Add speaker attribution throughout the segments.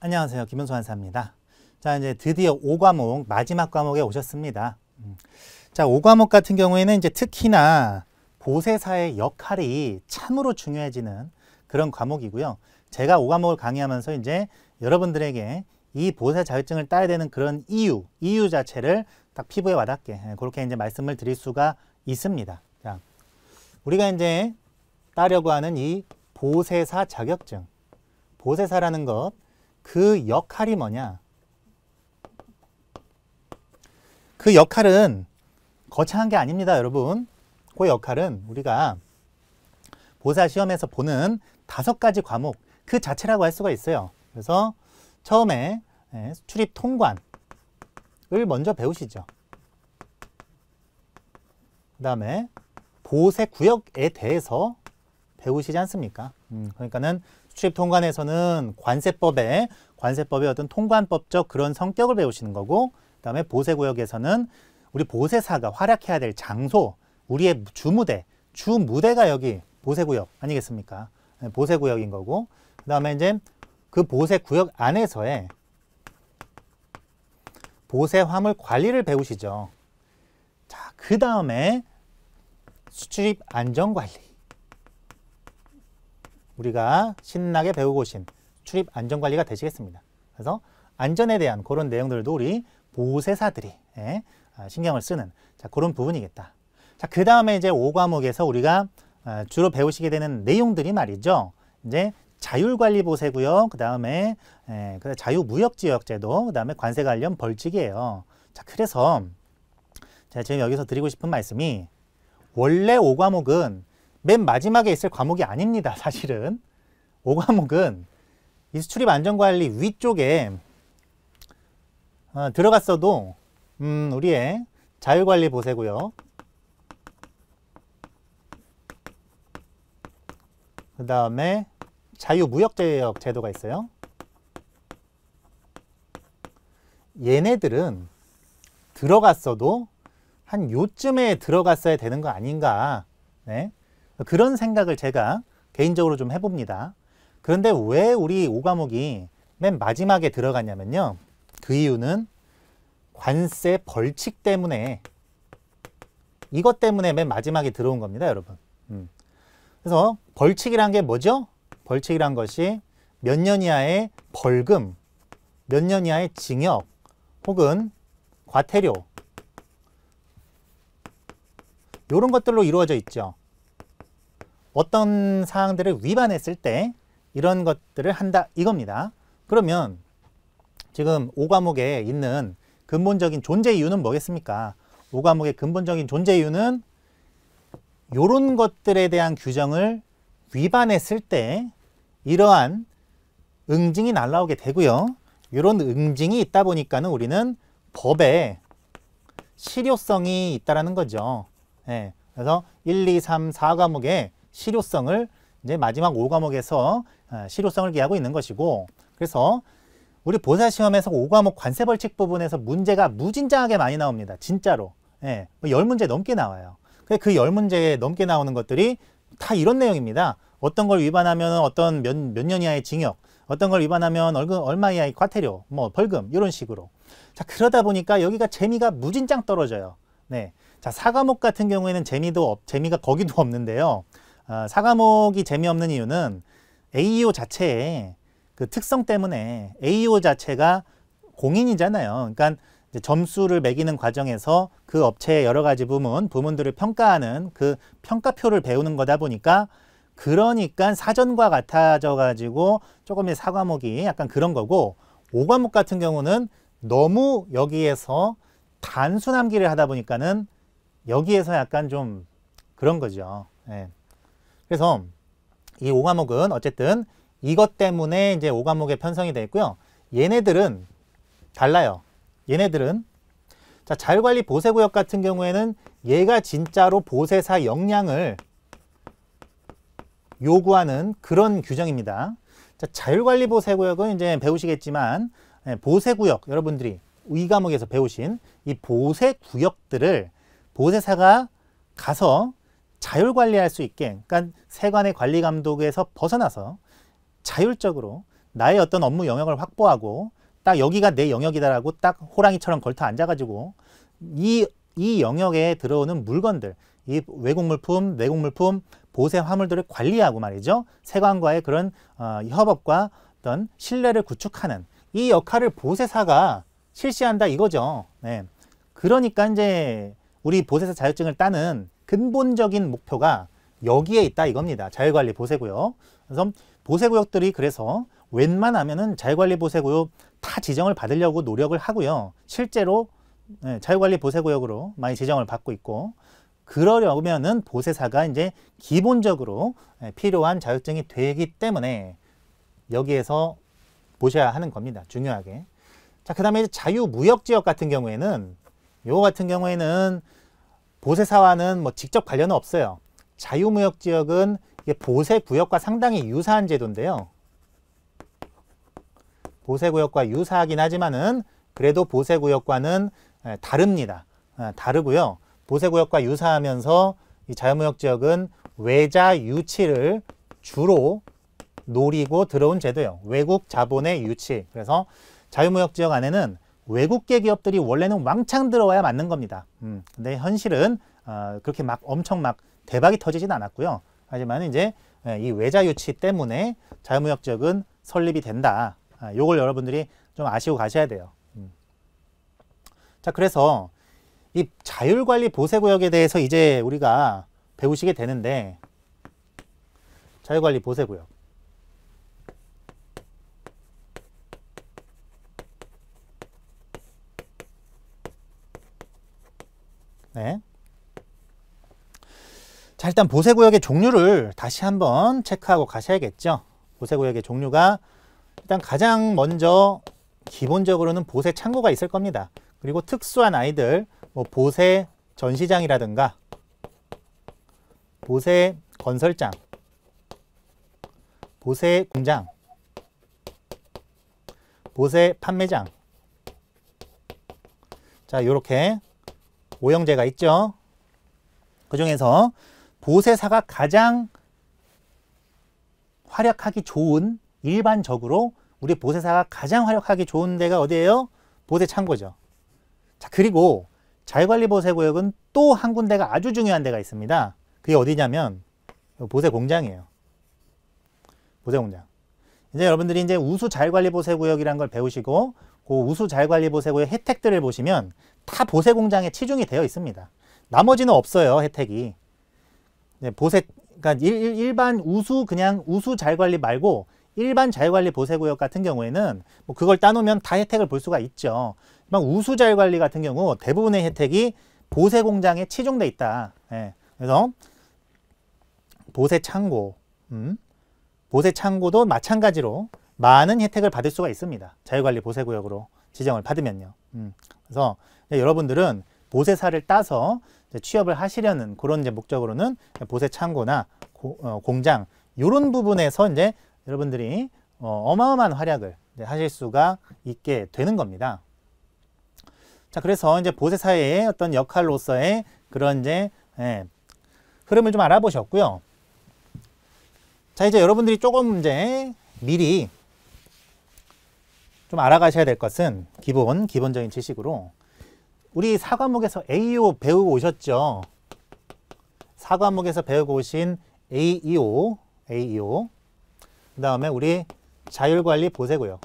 Speaker 1: 안녕하세요. 김현수 환사입니다 자, 이제 드디어 5과목, 마지막 과목에 오셨습니다. 음. 자, 5과목 같은 경우에는 이제 특히나 보세사의 역할이 참으로 중요해지는 그런 과목이고요. 제가 5과목을 강의하면서 이제 여러분들에게 이 보세 자격증을 따야 되는 그런 이유, 이유 자체를 딱 피부에 와닿게 예, 그렇게 이제 말씀을 드릴 수가 있습니다. 자, 우리가 이제 따려고 하는 이 보세사 자격증, 보세사라는 것그 역할이 뭐냐? 그 역할은 거창한 게 아닙니다, 여러분. 그 역할은 우리가 보사시험에서 보는 다섯 가지 과목 그 자체라고 할 수가 있어요. 그래서 처음에 예, 출입 통관을 먼저 배우시죠. 그 다음에 보세 구역에 대해서 배우시지 않습니까? 음, 그러니까는 수출 통관에서는 관세법에 관세법의 어떤 통관법적 그런 성격을 배우시는 거고 그다음에 보세 구역에서는 우리 보세사가 활약해야 될 장소, 우리의 주무대, 주무대가 여기 보세 구역 아니겠습니까? 네, 보세 구역인 거고 그다음에 이제 그 보세 구역 안에서의 보세 화물 관리를 배우시죠. 자, 그 다음에 수출입 안전 관리. 우리가 신나게 배우고 오신 출입 안전관리가 되시겠습니다. 그래서 안전에 대한 그런 내용들도 우리 보세사들이 예, 아, 신경을 쓰는 자, 그런 부분이겠다. 자, 그 다음에 이제 5과목에서 우리가 아, 주로 배우시게 되는 내용들이 말이죠. 이제 자율관리보세고요. 그 다음에 예, 자유무역지역제도, 그 다음에 관세 관련 벌칙이에요. 자, 그래서 제가 지금 여기서 드리고 싶은 말씀이 원래 5과목은 맨 마지막에 있을 과목이 아닙니다. 사실은 5과목은 이수출입 안전관리 위쪽에 어, 들어갔어도 음, 우리의 자율관리 보세고요. 그 다음에 자유무역제역 제도가 있어요. 얘네들은 들어갔어도 한 요쯤에 들어갔어야 되는 거 아닌가 네. 그런 생각을 제가 개인적으로 좀 해봅니다. 그런데 왜 우리 5과목이맨 마지막에 들어갔냐면요. 그 이유는 관세 벌칙 때문에 이것 때문에 맨 마지막에 들어온 겁니다, 여러분. 음. 그래서 벌칙이란 게 뭐죠? 벌칙이란 것이 몇 년 이하의 벌금, 몇 년 이하의 징역 혹은 과태료 이런 것들로 이루어져 있죠. 어떤 사항들을 위반했을 때 이런 것들을 한다 이겁니다. 그러면 지금 5과목에 있는 근본적인 존재 이유는 뭐겠습니까? 5과목의 근본적인 존재 이유는 이런 것들에 대한 규정을 위반했을 때 이러한 응징이 날라오게 되고요. 이런 응징이 있다 보니까는 우리는 법에 실효성이 있다라 거죠. 예. 그래서 1, 2, 3, 4과목에 실효성을 이제 마지막 5과목에서 아, 실효성을 기하고 있는 것이고 그래서 우리 보사시험에서 5과목 관세벌칙 부분에서 문제가 무진장하게 많이 나옵니다. 진짜로. 예, 10문제 뭐 넘게 나와요. 그 10문제 넘게 나오는 것들이 다 이런 내용입니다. 어떤 걸 위반하면 어떤 몇, 몇년 이하의 징역, 어떤 걸 위반하면 얼금, 얼마 이하의 과태료, 뭐 벌금 이런 식으로. 자 그러다 보니까 여기가 재미가 무진장 떨어져요. 네, 자 사과목 같은 경우에는 재미도 없, 재미가 거기도 없는데요. 아, 사과목이 재미없는 이유는 AEO 자체의 그 특성 때문에 AEO 자체가 공인이잖아요. 그러니까 점수를 매기는 과정에서 그 업체의 여러 가지 부문, 부문들을 평가하는 그 평가표를 배우는 거다 보니까 그러니까 사전과 같아져 가지고 조금의 사과목이 약간 그런 거고 오과목 같은 경우는 너무 여기에서 단순 암기를 하다 보니까는 여기에서 약간 좀 그런 거죠. 예. 그래서 이 5과목은 어쨌든 이것 때문에 이제 5과목에 편성이 되어 있고요. 얘네들은 달라요. 얘네들은 자, 자율관리 보세구역 같은 경우에는 얘가 진짜로 보세사 역량을 요구하는 그런 규정입니다. 자, 자율관리 보세구역은 이제 배우시겠지만 예, 보세구역, 여러분들이 이 과목에서 배우신 이 보세구역들을 보세사가 가서 자율 관리할 수 있게 그러니까 세관의 관리 감독에서 벗어나서 자율적으로 나의 어떤 업무 영역을 확보하고 딱 여기가 내 영역이다라고 딱 호랑이처럼 걸터 앉아가지고 이, 이 영역에 들어오는 물건들 이 외국 물품, 내국 물품, 보세 화물들을 관리하고 말이죠. 세관과의 그런 어, 협업과 어떤 신뢰를 구축하는 이 역할을 보세사가 실시한다 이거죠. 네. 그러니까 이제 우리 보세사 자격증을 따는 근본적인 목표가 여기에 있다 이겁니다. 자율관리 보세구요 그래서 보세구역들이 그래서 웬만하면은 자율관리 보세구역 다 지정을 받으려고 노력을 하고요. 실제로 네, 자율관리 보세구역으로 많이 지정을 받고 있고 그러려면은 보세사가 이제 기본적으로 네, 필요한 자격증이 되기 때문에 여기에서 보셔야 하는 겁니다. 중요하게. 자, 그 다음에 자유무역지역 같은 경우에는 요 같은 경우에는 보세사와는 뭐 직접 관련은 없어요. 자유무역지역은 보세구역과 상당히 유사한 제도인데요. 보세구역과 유사하긴 하지만은 그래도 보세구역과는 다릅니다. 다르고요. 보세구역과 유사하면서 이 자유무역지역은 외자 유치를 주로 노리고 들어온 제도예요. 외국 자본의 유치. 그래서 자유무역지역 안에는 외국계 기업들이 원래는 왕창 들어와야 맞는 겁니다. 음, 근데 현실은 어, 그렇게 막 엄청 막 대박이 터지진 않았고요. 하지만 이제 예, 이 외자 유치 때문에 자유무역 적은 설립이 된다. 아, 요걸 여러분들이 좀 아시고 가셔야 돼요. 음. 자, 그래서 이 자율관리 보세구역에 대해서 이제 우리가 배우시게 되는데 자율관리 보세구역 네. 자 일단 보세구역의 종류를 다시 한번 체크하고 가셔야겠죠. 보세구역의 종류가 일단 가장 먼저 기본적으로는 보세 창고가 있을 겁니다. 그리고 특수한 아이들, 뭐 보세 전시장이라든가 보세 건설장, 보세 공장, 보세 판매장 자 이렇게 오형제가 있죠. 그 중에서 보세사가 가장 활약하기 좋은 일반적으로 우리 보세사가 가장 활약하기 좋은 데가 어디예요? 보세창고죠. 자 그리고 자유관리보세구역은 또 한 군데가 아주 중요한 데가 있습니다. 그게 어디냐면 보세공장이에요. 보세공장. 이제 여러분들이 이제 우수 자율관리보세구역이란 걸 배우시고 그 우수 자율관리보세구역 혜택들을 보시면 다 보세 공장에 치중이 되어 있습니다. 나머지는 없어요, 혜택이. 네, 보세, 그러니까 일, 일반 우수 그냥 우수 잘 관리 말고 일반 자율관리 보세구역 같은 경우에는 뭐 그걸 따놓으면 다 혜택을 볼 수가 있죠. 우수 자율관리 같은 경우 대부분의 혜택이 보세 공장에 치중돼 있다. 예. 그래서 보세 창고, 음. 보세 창고도 마찬가지로 많은 혜택을 받을 수가 있습니다. 자율관리 보세구역으로 지정을 받으면요. 음. 그래서 여러분들은 보세사를 따서 취업을 하시려는 그런 이제 목적으로는 보세 창고나 고, 어, 공장 이런 부분에서 이제 여러분들이 어, 마어마한 활약을 하실 수가 있게 되는 겁니다. 자, 그래서 이제 보세사의 어떤 역할로서의 그런 이제 예, 흐름을 좀 알아보셨고요. 자, 이제 여러분들이 조금 이제 미리 좀 알아가셔야 될 것은 기본, 기본적인 지식으로 우리 사과목에서 AO e 배우고 오셨죠? 사과목에서 배우고 오신 AEO, AEO 그 다음에 우리 자율관리 보세고요.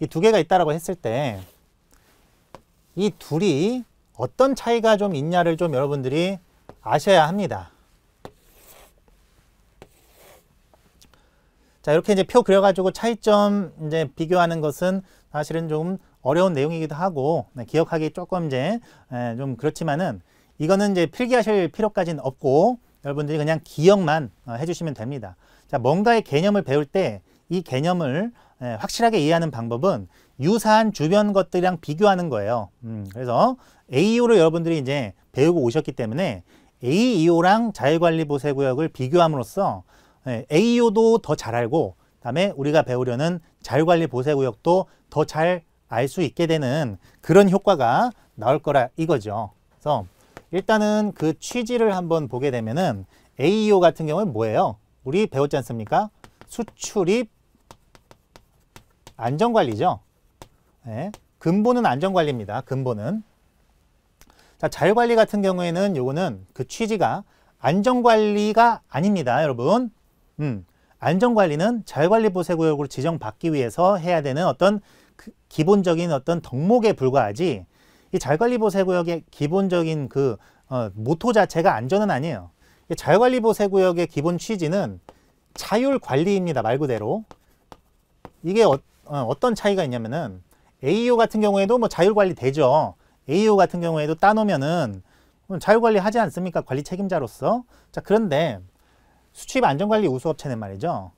Speaker 1: 이 두 개가 있다라 했을 때 이 둘이 어떤 차이가 좀 있냐를 좀 여러분들이 아셔야 합니다. 자, 이렇게 이제 표 그려가지고 차이점 이제 비교하는 것은 사실은 좀 어려운 내용이기도 하고 네, 기억하기 조금 이제 에, 좀 그렇지만은 이거는 이제 필기하실 필요까지는 없고 여러분들이 그냥 기억만 어, 해주시면 됩니다. 자, 뭔가의 개념을 배울 때 이 개념을 에, 확실하게 이해하는 방법은 유사한 주변 것들이랑 비교하는 거예요. 음, 그래서 AEO를 여러분들이 이제 배우고 오셨기 때문에 AEO랑 자율관리보세구역을 비교함으로써 네, AO도 더 잘 알고 그다음에 우리가 배우려는 자율관리 보세구역도 더 잘 알 수 있게 되는 그런 효과가 나올 거라 이거죠. 그래서 일단은 그 취지를 한번 보게 되면은 AEO 같은 경우는 뭐예요? 우리 배웠지 않습니까? 수출입 안전관리죠. 네. 근본은 안전관리입니다. 근본은. 자, 자율관리 같은 경우에는 요거는 그 취지가 안전관리가 아닙니다. 여러분. 음, 안전관리는 자율관리보세구역으로 지정받기 위해서 해야 되는 어떤 그 기본적인 어떤 덕목에 불과하지 이 자율관리보세구역의 기본적인 그 어, 모토 자체가 안전은 아니에요. 이 자율관리보세구역의 기본 취지는 자율관리입니다. 말 그대로. 이게 어, 어, 떤 차이가 있냐면은 AO 같은 경우에도 뭐 자율관리 되죠. AO 같은 경우에도 따놓으면은 뭐 자율관리 하지 않습니까? 관리 책임자로서. 자, 그런데 수취입 안전관리 우수업체는 말이죠.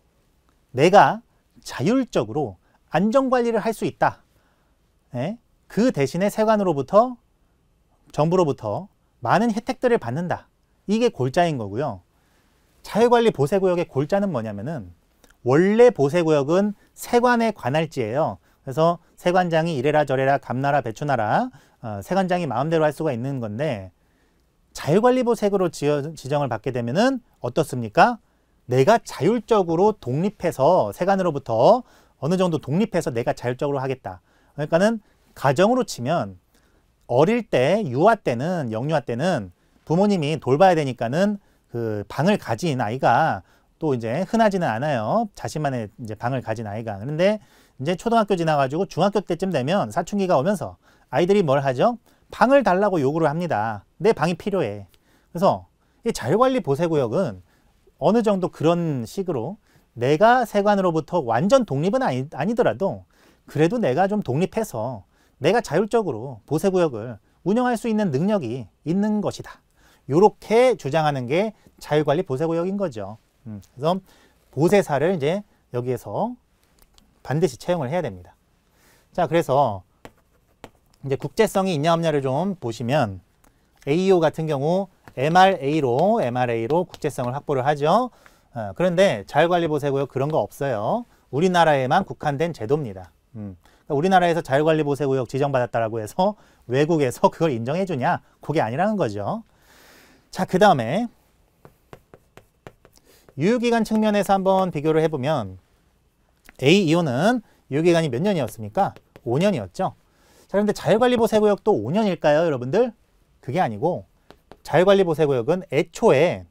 Speaker 1: 내가 자율적으로 안전관리를 할 수 있다. 예? 그 대신에 세관으로부터 정부로부터 많은 혜택들을 받는다. 이게 골자인 거고요. 자율관리 보세구역의 골자는 뭐냐면은 원래 보세구역은 세관의 관할지예요. 그래서 세관장이 이래라 저래라 감나라 배추나라 어, 세관장이 마음대로 할 수가 있는 건데 자율관리보색으로 지정을 받게 되면은 어떻습니까? 내가 자율적으로 독립해서 세관으로부터 어느 정도 독립해서 내가 자율적으로 하겠다. 그러니까는 가정으로 치면 어릴 때 유아 때는 영유아 때는 부모님이 돌봐야 되니까는 그 방을 가진 아이가 또 이제 흔하지는 않아요. 자신만의 이제 방을 가진 아이가. 그런데 이제 초등학교 지나가지고 중학교 때쯤 되면 사춘기가 오면서 아이들이 뭘 하죠? 방을 달라고 요구를 합니다. 내 방이 필요해. 그래서 이 자율관리 보세구역은 어느 정도 그런 식으로 내가 세관으로부터 완전 독립은 아니, 아니더라도 그래도 내가 좀 독립해서 내가 자율적으로 보세구역을 운영할 수 있는 능력이 있는 것이다. 이렇게 주장하는 게 자율관리 보세구역인 거죠. 음, 그래서 보세사를 이제 여기에서 반드시 채용을 해야 됩니다. 자, 그래서 이제 국제성이 있냐 없냐를 좀 보시면 AO 같은 경우 MRA로 MRA로 국제성을 확보를 하죠. 어, 그런데 자율 관리 보세구역 그런 거 없어요. 우리나라에만 국한된 제도입니다. 음. 그러니까 우리나라에서 자율관리보세구역 지정받았다라고 해서 외국에서 그걸 인정해주냐? 그게 아니라는 거죠. 자, 그 다음에 유효기간 측면에서 한번 비교를 해보면 AEO는 유효기간이 몇 년이었습니까? 5년이었죠. 그런데 자율관리보세구역도 5년일까요, 여러분들? 그게 아니고 자율관리보세구역은 애초에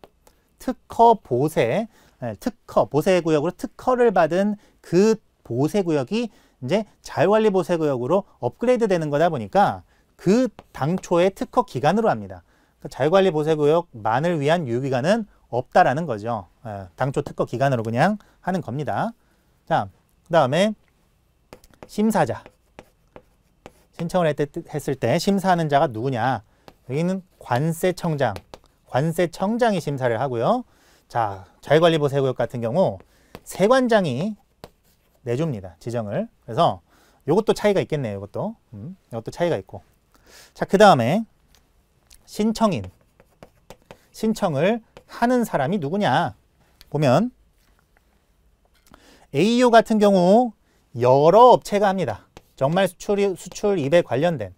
Speaker 1: 특허 보세, 예, 특허 보세구역으로 특허를 받은 그 보세구역이 이제 자율관리보세구역으로 업그레이드 되는 거다 보니까 그 당초의 특허 기간으로 합니다. 그러니까 자율관리보세구역만을 위한 유효기간은 없다라는 거죠. 예, 당초 특허 기간으로 그냥 하는 겁니다. 자, 그 다음에 심사자. 신청을 했, 을때 심사하는 자가 누구냐. 여기는 관세청장, 관세청장이 심사를 하고요. 자, 자율관리부 세구역 같은 경우 세관장이 내줍니다. 지정을. 그래서 이것도 차이가 있겠네요. 이것도. 음, 이것도 차이가 있고. 자, 그 다음에 신청인. 신청을 하는 사람이 누구냐. 보면 AO e 같은 경우 여러 업체가 합니다. 정말 수출, 수출 입에 관련된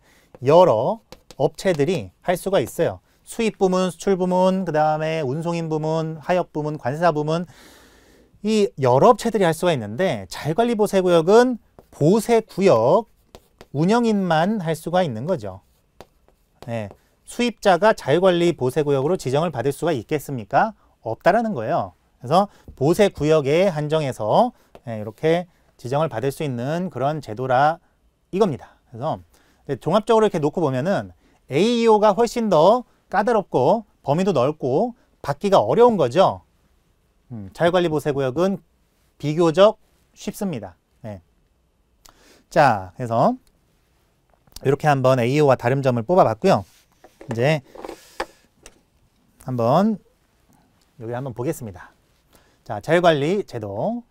Speaker 1: 여러 업체들이 할 수가 있어요. 수입 부문, 수출 부문, 그 다음에 운송인 부문, 하역 부문, 관세사 부문 이 여러 업체들이 할 수가 있는데 자율관리 보세 구역은 보세 구역 운영인만 할 수가 있는 거죠. 네. 수입자가 자율관리 보세구역으로 지정을 받을 수가 있겠습니까? 없다라는 거예요. 그래서 보세구역에 한정해서 네, 이렇게 지정을 받을 수 있는 그런 제도라 이겁니다. 그래서 종합적으로 이렇게 놓고 보면은 AEO가 훨씬 더 까다롭고 범위도 넓고 받기가 어려운 거죠. 음, 자율관리보세 구역은 비교적 쉽습니다. 네. 자, 그래서 이렇게 한번 AEO와 다른 점을 뽑아봤고요. 이제 한번 여기 한번 보겠습니다. 자, 자율관리 제도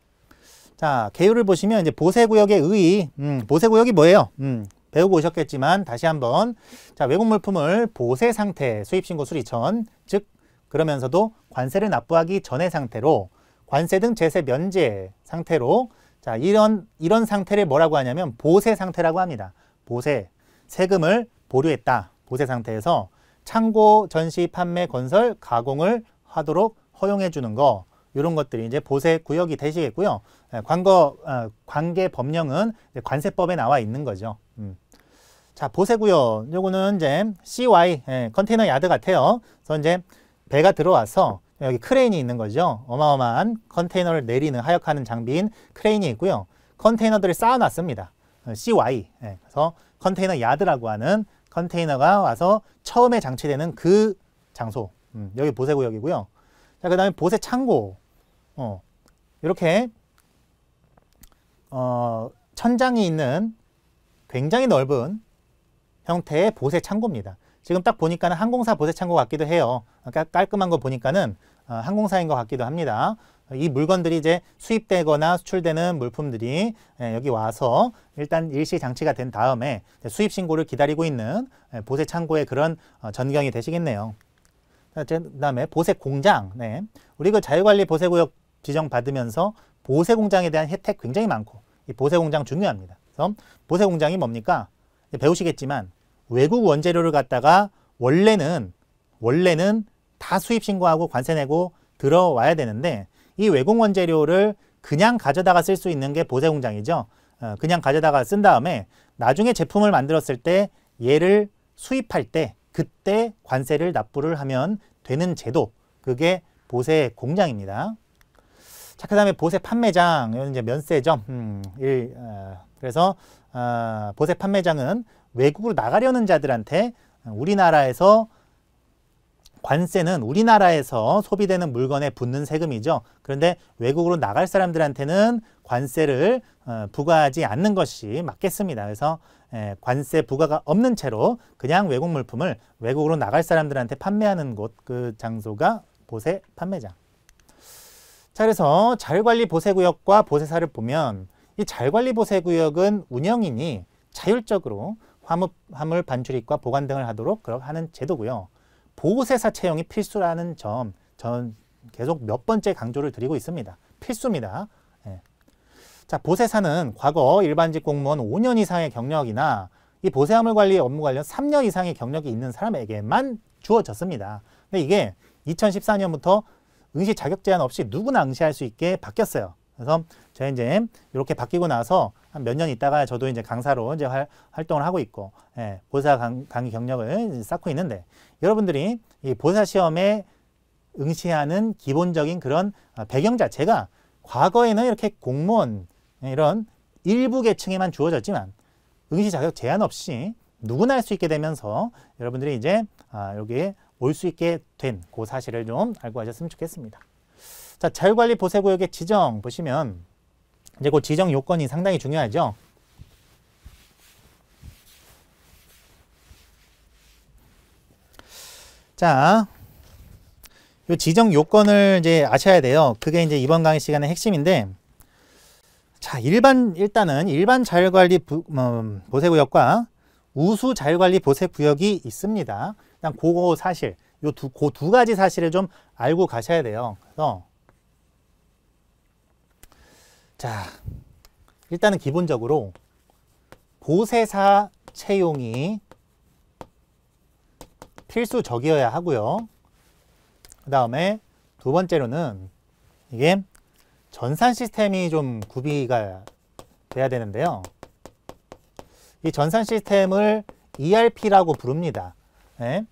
Speaker 1: 자, 개요를 보시면 이제 보세 구역의 의, 음, 보세 구역이 뭐예요? 음, 배우고 오셨겠지만 다시 한번 자, 외국 물품을 보세 상태 수입 신고 수리천 즉 그러면서도 관세를 납부하기 전의 상태로 관세 등 제세 면제 상태로 자, 이런 이런 상태를 뭐라고 하냐면 보세 상태라고 합니다. 보세 세금을 보류했다. 보세 상태에서 창고, 전시, 판매, 건설, 가공을 하도록 허용해 주는 거 이런 것들이 이제 보세 구역이 되시겠고요. 예, 관거 어, 관계 법령은 관세법에 나와 있는 거죠. 음. 자 보세 구역 요거는 이제 CY 예, 컨테이너 야드 같아요. 그래서 이제 배가 들어와서 여기 크레인이 있는 거죠. 어마어마한 컨테이너를 내리는 하역하는 장비인 크레인이 있고요. 컨테이너들을 쌓아놨습니다. 어, CY 예, 그래서 컨테이너 야드라고 하는 컨테이너가 와서 처음에 장치되는 그 장소 음, 여기 보세 구역이고요. 자, 그 다음에 보세 창고. 어, 이렇게 어, 천장이 있는 굉장히 넓은 형태의 보세 창고입니다. 지금 딱 보니까 는 항공사 보세 창고 같기도 해요. 그러니까 깔끔한 거 보니까는 어, 항공사인 것 같기도 합니다. 이 물건들이 이제 수입되거나 수출되는 물품들이 예, 여기 와서 일단 일시 장치가 된 다음에 수입 신고를 기다리고 있는 예, 보세 창고의 그런 어, 전경이 되시겠네요. 그다음에 보세 공장. 네. 우리 그 자유관리 보세구역 지정받으면서 보세 공장에 대한 혜택 굉장히 많고 이 보세 공장 중요합니다. 그래서 보세 공장이 뭡니까? 배우시겠지만 외국 원재료를 갖다가 원래는 원래는 다 수입 신고하고 관세 내고 들어와야 되는데 이 외국 원재료를 그냥 가져다가 쓸 수 있는 게 보세 공장이죠. 어, 그냥 가져다가 쓴 다음에 나중에 제품을 만들었을 때 얘를 수입할 때 그때 관세를 납부를 하면 되는 제도 그게 보세 공장입니다. 자, 그 다음에 보세 판매장, 이제 면세점. 음, 일, 어, 그래서 어, 보세 판매장은 외국으로 나가려는 자들한테 우리나라에서 관세는 우리나라에서 소비되는 물건에 붙는 세금이죠. 그런데 외국으로 나갈 사람들한테는 관세를 어, 부과하지 않는 것이 맞겠습니다. 그래서 예, 관세 부과가 없는 채로 그냥 외국 물품을 외국으로 나갈 사람들한테 판매하는 곳, 그 장소가 보세 판매장. 자, 그래서 자율관리 보세구역과 보세사를 보면 이 자율관리 보세구역은 운영인이 자율적으로 화물, 화물 반출입과 보관 등을 하도록 하는 제도고요. 보세사 채용이 필수라는 점, 전 계속 몇 번째 강조를 드리고 있습니다. 필수입니다. 예. 자, 보세사는 과거 일반직 공무원 5년 이상의 경력이나 이 보세화물 관리 업무 관련 3년 이상의 경력이 있는 사람에게만 주어졌습니다. 근데 이게 2014년부터 응시 자격 제한 없이 누구나 응시할 수 있게 바뀌었어요. 그래서 제 이제 이렇게 바뀌고 나서 한 몇 년 있다가 저도 이제 강사로 이제 활, 동을 하고 있고 예, 보사 강, 의 경력을 쌓고 있는데 여러분들이 이 보사 시험에 응시하는 기본적인 그런 아, 배경 자체가 과거에는 이렇게 공무원 이런 일부 계층에만 주어졌지만 응시 자격 제한 없이 누구나 할 수 있게 되면서 여러분들이 이제 아, 여기 올수 있게 된 그 사실을 좀 알고 하셨으면 좋겠습니다. 자, 자율관리 보세구역의 지정 보시면 이제 그 지정 요건이 상당히 중요하죠. 자, 요 지정 요건을 이제 아셔야 돼요. 그게 이제 이번 강의 시간의 핵심인데, 자, 일반, 일단은 일반 자율관리 부, 음, 보세구역과 우수 자율관리 보세구역이 있습니다. 일단 그거 사실 요두그 가지 사실을 좀 알고 가셔야 돼요. 그래서 자 일단은 기본적으로 보세사 채용이 필수적이어야 하고요. 그 다음에 두 번째로는 이게 전산 시스템이 좀 구비가 돼야 되는데요. 이 전산 시스템을 ERP라고 부릅니다. 네?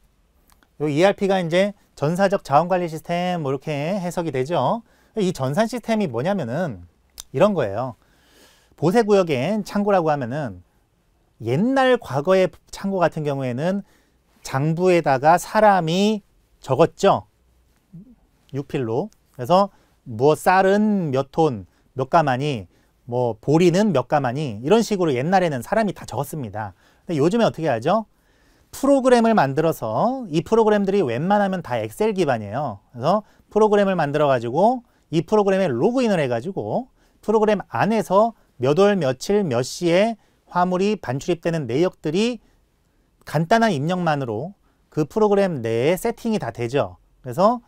Speaker 1: 요 ERP가 이제 전사적 자원관리 시스템 뭐 이렇게 해석이 되죠. 이 전산 시스템이 뭐냐면은 이런 거예요. 보세 구역의 창고라고 하면은 옛날 과거의 창고 같은 경우에는 장부에다가 사람이 적었죠. 6필로. 그래서 뭐 쌀은 몇 톤, 몇 가마니, 뭐 보리는 몇 가마니 이런 식으로 옛날에는 사람이 다 적었습니다. 근데 요즘에 어떻게 하죠? 프로그램을 만들어서 이 프로그램들이 웬만하면 다 엑셀 기반이에요. 그래서 프로그램을 만들어 가지고 이 프로그램에 로그인을 해 가지고 프로그램 안에서 몇월 며칠 몇 시에 화물이 반출입되는 내역들이 간단한 입력만으로 그 프로그램 내에 세팅이 다 되죠. 그래서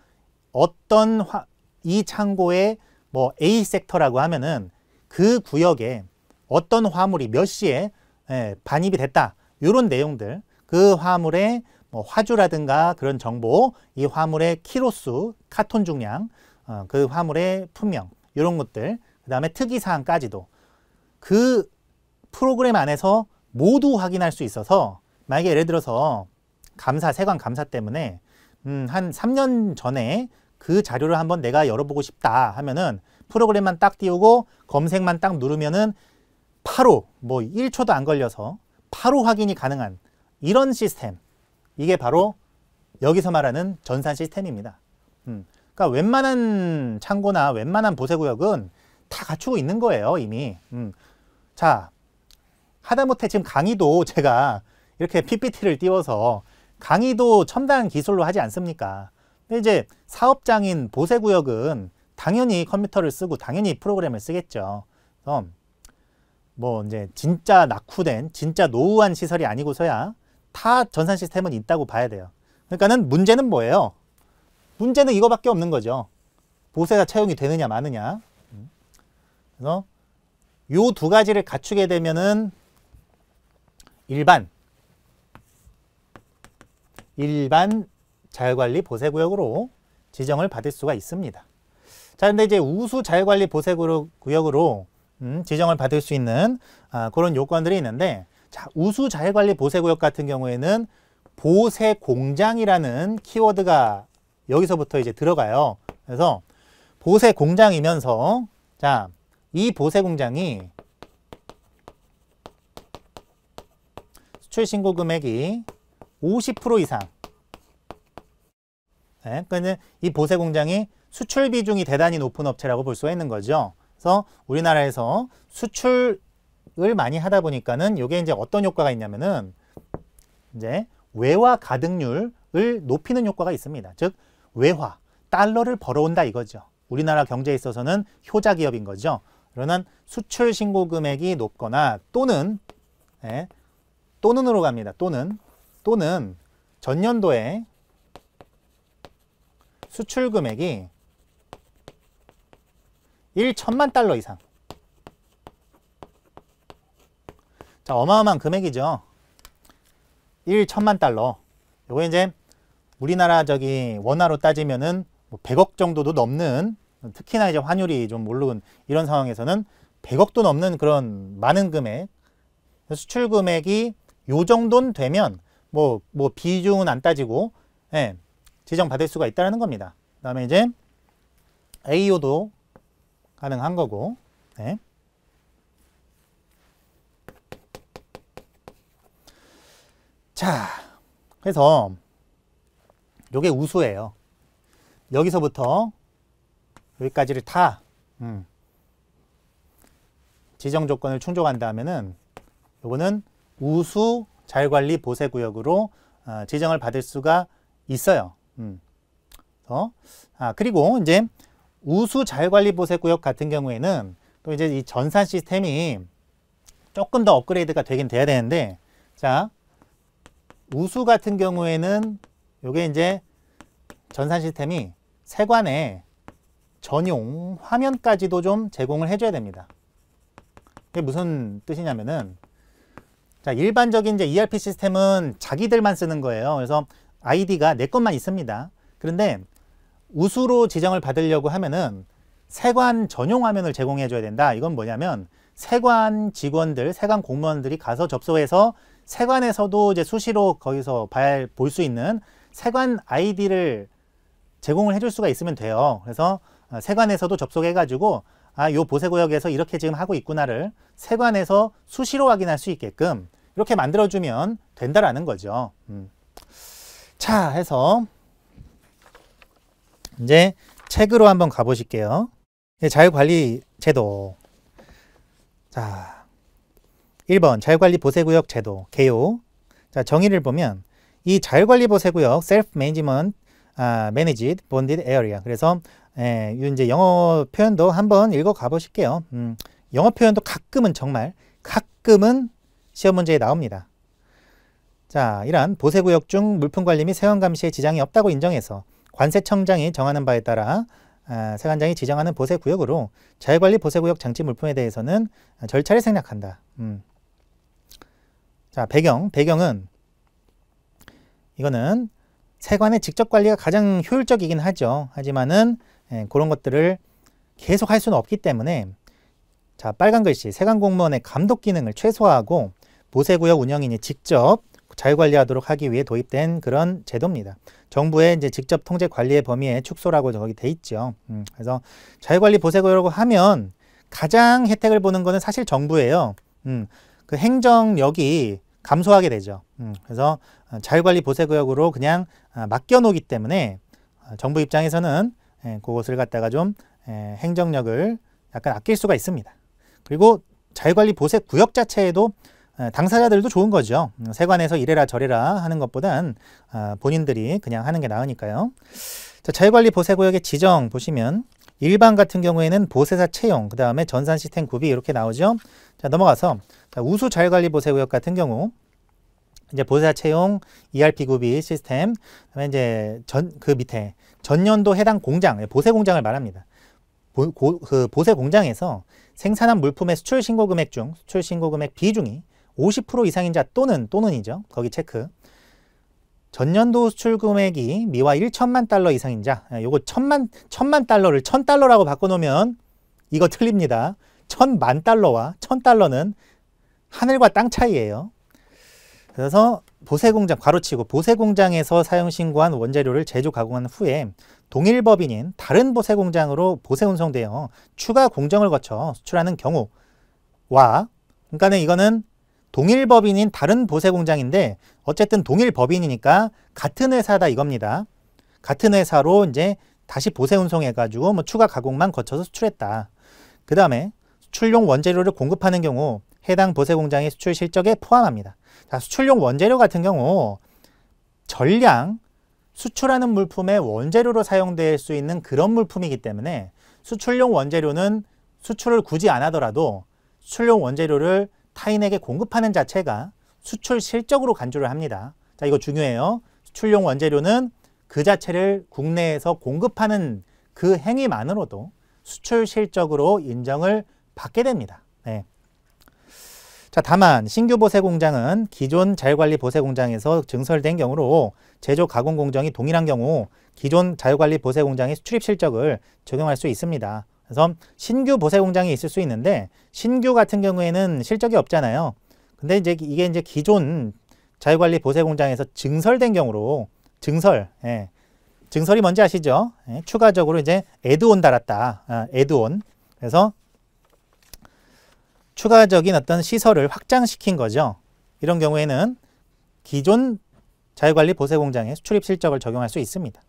Speaker 1: 어떤 화, 이 창고에 뭐 A 섹터라고 하면은 그 구역에 어떤 화물이 몇 시에 예, 반입이 됐다. 이런 내용들 그 화물의 뭐 화주라든가 그런 정보, 이 화물의 키로수, 카톤 중량, 어, 그 화물의 품명 이런 것들, 그 다음에 특이사항까지도 그 프로그램 안에서 모두 확인할 수 있어서 만약에 예를 들어서 감사, 세관 감사 때문에 음, 한 3년 전에 그 자료를 한번 내가 열어보고 싶다 하면은 프로그램만 딱 띄우고 검색만 딱 누르면은 바로 뭐 1초도 안 걸려서 바로 확인이 가능한 이런 시스템, 이게 바로 여기서 말하는 전산 시스템입니다. 음, 그러니까 웬만한 창고나 웬만한 보세구역은 다 갖추고 있는 거예요, 이미. 음, 자, 하다못해 지금 강의도 제가 이렇게 PPT를 띄워서 강의도 첨단 기술로 하지 않습니까? 근데 이제 사업장인 보세구역은 당연히 컴퓨터를 쓰고 당연히 프로그램을 쓰겠죠. 그래뭐 이제 진짜 낙후된 진짜 노후한 시설이 아니고서야 다 전산 시스템은 있다고 봐야 돼요. 그러니까는 문제는 뭐예요? 문제는 이거밖에 없는 거죠. 보세가 채용이 되느냐 마느냐. 음. 그래서 요 두 가지를 갖추게 되면은 일반 일반 자율관리 보세구역으로 지정을 받을 수가 있습니다. 자, 근데 이제 우수 자율관리 보세구역으로 음, 지정을 받을 수 있는 아, 그런 요건들이 있는데 자, 우수 자해관리 보세구역 같은 경우에는 보세 공장이라는 키워드가 여기서부터 이제 들어가요. 그래서 보세 공장이면서 자, 이 보세 공장이 수출 신고 금액이 50% 이상 네, 그러니까 이 보세 공장이 수출 비중이 대단히 높은 업체라고 볼 수가 있는 거죠. 그래서 우리나라에서 수출 을 많이 하다 보니까는 이게 이제 어떤 효과가 있냐면은 이제 외화 가등률을 높이는 효과가 있습니다. 즉 외화 달러를 벌어온다 이거죠. 우리나라 경제에 있어서는 효자 기업인 거죠. 그러나 수출 신고 금액이 높거나 또는 예, 또는으로 갑니다. 또는 또는 전년도에 수출 금액이 1천만 달러 이상 자, 어마어마한 금액이죠. 1천만 달러. 요거 이제 우리나라 저기 원화로 따지면은 100억 뭐 정도도 넘는 특히나 이제 환율이 좀 오른 이런 상황에서는 100억도 넘는 그런 많은 금액 수출 금액이 요 정도는 되면 뭐뭐 뭐 비중은 안 따지고 예, 지정받을 수가 있다는 겁니다. 그다음에 이제 AO도 가능한 거고 예. 자, 그래서 이게 우수예요. 여기서부터 여기까지를 다 음, 지정 조건을 충족한다면은 요거는 우수 자율관리 보세 구역으로 어, 지정을 받을 수가 있어요. 음. 어? 아, 그리고 이제 우수 자율관리 보세 구역 같은 경우에는 또 이제 이 전산 시스템이 조금 더 업그레이드가 되긴 돼야 되는데 자 우수 같은 경우에는 이게 이제 전산 시스템이 세관에 전용 화면까지도 좀 제공을 해줘야 됩니다. 이게 무슨 뜻이냐면은 자 일반적인 이제 ERP 시스템은 자기들만 쓰는 거예요. 그래서 아이디가 내 것만 있습니다. 그런데 우수로 지정을 받으려고 하면은 세관 전용 화면을 제공해 줘야 된다. 이건 뭐냐면 세관 직원들, 세관 공무원들이 가서 접속해서 세관에서도 이제 수시로 거기서 볼 수 있는 세관 아이디를 제공을 해줄 수가 있으면 돼요. 그래서 아, 세관에서도 접속해가지고 아, 요 보세구역에서 이렇게 지금 하고 있구나를 세관에서 수시로 확인할 수 있게끔 이렇게 만들어주면 된다라는 거죠. 음. 자, 해서 이제 책으로 한번 가보실게요. 예, 자율관리 제도. 자, 1번 자율관리보세구역 제도 개요 자 정의를 보면 이 자율관리보세구역 self management 아, managed bonded area 그래서 예, 이제 영어 표현도 한번 읽어 가보실게요 음, 영어 표현도 가끔은 정말 가끔은 시험 문제에 나옵니다 자 이러한 보세구역 중 물품관리 및 세원감시에 지장이 없다고 인정해서 관세청장이 정하는 바에 따라 아, 세관장이 지정하는 보세구역으로 자율관리 보세구역 장치 물품에 대해서는 절차를 생략한다 음. 자, 배경. 배경은 이거는 세관의 직접 관리가 가장 효율적이긴 하죠. 하지만은 예, 그런 것들을 계속 할 수는 없기 때문에 자, 빨간 글씨 세관 공무원의 감독 기능을 최소화하고 보세구역 운영인이 직접 자율관리하도록 하기 위해 도입된 그런 제도입니다. 정부의 이제 직접 통제 관리의 범위에 축소라고 저기 돼 있죠. 음, 그래서 자율관리 보세구역이라고 하면 가장 혜택을 보는 것은 사실 정부예요. 음, 그 행정력이 감소하게 되죠. 음, 그래서 어, 자율관리 보세구역으로 그냥 어, 맡겨놓기 때문에 어, 정부 입장에서는 예, 그것을 갖다가 좀 예, 행정력을 약간 아낄 수가 있습니다. 그리고 자율관리 보세구역 자체에도 당사자들도 좋은 거죠. 음, 세관에서 이래라 저래라 하는 것보단 본인들이 그냥 하는 게 나으니까요. 자, 자율관리 보세구역의 지정 보시면 일반 같은 경우에는 보세사 채용, 그 다음에 전산 시스템 구비 이렇게 나오죠. 자 넘어가서 우수 자율관리 보세 구역 같은 경우 이제 보세사 채용, ERP 구비 시스템, 그다음에 이제 전그 밑에 전년도 해당 공장, 예, 보세 공장을 말합니다. 보, 고, 그 보세 공장에서 생산한 물품의 수출 신고 금액 중 수출 신고 금액 비중이 50% 이상인 자 또는 또는이죠. 거기 체크. 전년도 수출 금액이 미화 1천만 달러 이상인 자 예, 요거 천만 천만 달러를 천 달러라고 바꿔놓으면 이거 틀립니다. 천만 달러와 천 달러는 하늘과 땅 차이예요. 그래서 보세공장 괄호치고 보세공장에서 사용 신고한 원재료를 제조 가공한 후에 동일 법인인 다른 보세공장으로 보세 운송되어 추가 공정을 거쳐 수출하는 경우와 그러니까는 이거는 동일 법인인 다른 보세 공장인데 어쨌든 동일 법인이니까 같은 회사다 이겁니다. 같은 회사로 이제 다시 보세 운송해가지고 뭐 추가 가공만 거쳐서 수출했다. 그 다음에 수출용 원재료를 공급하는 경우 해당 보세 공장의 수출 실적에 포함합니다. 자, 수출용 원재료 같은 경우 전량 수출하는 물품의 원재료로 사용될 수 있는 그런 물품이기 때문에 수출용 원재료는 수출을 굳이 안 하더라도 수출용 원재료를 타인에게 공급하는 자체가 수출 실적으로 간주를 합니다. 자, 이거 중요해요. 수출용 원재료는 그 자체를 국내에서 공급하는 그 행위만으로도 수출 실적으로 인정을 받게 됩니다. 네. 자, 다만 신규 보세 공장은 기존 자율관리 보세 공장에서 증설된 경우로 제조 가공 공정이 동일한 경우 기존 자율관리 보세 공장의 수출입 실적을 적용할 수 있습니다. 그래서 신규 보세 공장이 있을 수 있는데 신규 같은 경우에는 실적이 없잖아요. 근데 이제 이게 이제 기존 자유관리 보세 공장에서 증설된 경우로 증설, 예. 증설이 뭔지 아시죠? 예. 추가적으로 이제 에드온 달았다. 아, 에드온. 그래서 추가적인 어떤 시설을 확장시킨 거죠. 이런 경우에는 기존 자유관리 보세 공장에 수출입 실적을 적용할 수 있습니다.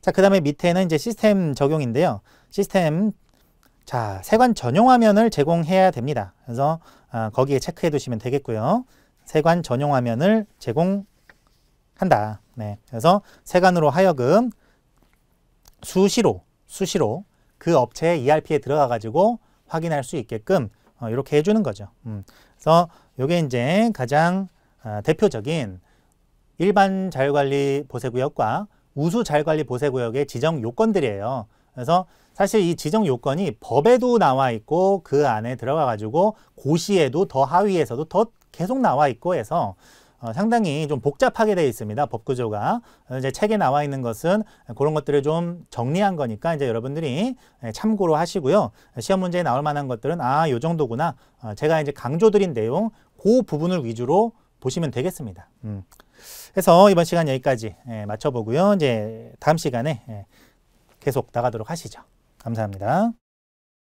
Speaker 1: 자, 그 다음에 밑에는 이제 시스템 적용인데요. 시스템 자 세관 전용 화면을 제공해야 됩니다. 그래서 아, 거기에 체크해 두시면 되겠고요. 세관 전용 화면을 제공한다. 네, 그래서 세관으로 하여금 수시로 수시로 그 업체의 ERP에 들어가 가지고 확인할 수 있게끔 어, 이렇게 해주는 거죠. 음, 그래서 이게 이제 가장 어, 대표적인 일반 자율관리 보세구역과 우수 자율관리 보세구역의 지정 요건들이에요. 그래서 사실 이 지정 요건이 법에도 나와 있고 그 안에 들어가 가지고 고시에도 더 하위에서도 더 계속 나와 있고 해서 어, 상당히 좀 복잡하게 되어 있습니다. 법 구조가. 이제 책에 나와 있는 것은 그런 것들을 좀 정리한 거니까 이제 여러분들이 예, 참고로 하시고요. 시험 문제에 나올 만한 것들은 아, 요 정도구나. 어, 제가 이제 강조드린 내용 그 부분을 위주로 보시면 되겠습니다. 음. 그래서 이번 시간 여기까지 예, 마쳐보고요. 이제 다음 시간에 예, 계속 나가도록 하시죠. 감사합니다.